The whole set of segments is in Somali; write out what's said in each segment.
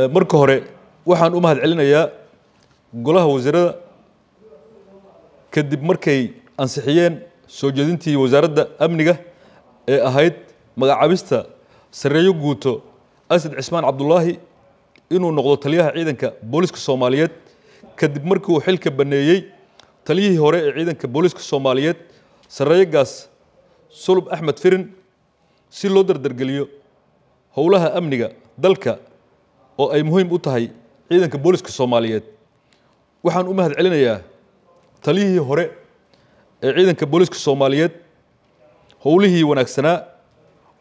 marka hore waxaan u mahad celinayaa golaha wasiirada kadib markay ansixiyeen soo jeedintii wasaaradda amniga ee ahayd magacaabista sareeyo guuto asad cismaan cabdulaahi inuu noqdo taliyaha ciidanka booliiska soomaaliyeed kadib markii uu xilka banneeyey taliyihii hore ee ciidanka booliiska soomaaliyeed sarreeyagaas sulub axmed firin si loo dardargeliyo howlaha amniga dalka oo ay muhiim u tahay ciidanka booliska soomaaliyeed waxaan u mahad celinayaa taliyihii hore ee ciidanka booliska soomaaliyeed howlihii wanaagsanaa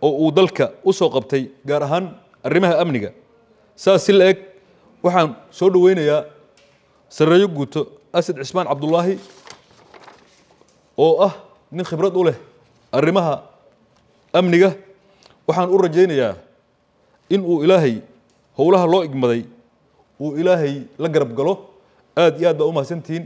oo uu dalka u soo qabtay gaar ahaan arrimaha amniga saas si la eg waxaan soo dhoweynayaa sarreeyo guuto asad cismaan cabdulaahi oo ah nin khibrad u leh arrimaha amniga waxaan u rajaynayaa in uu ilaahay howlaha loo igmaday uu ilaahay la garab galo aada iyo aad baa mahadsantihiin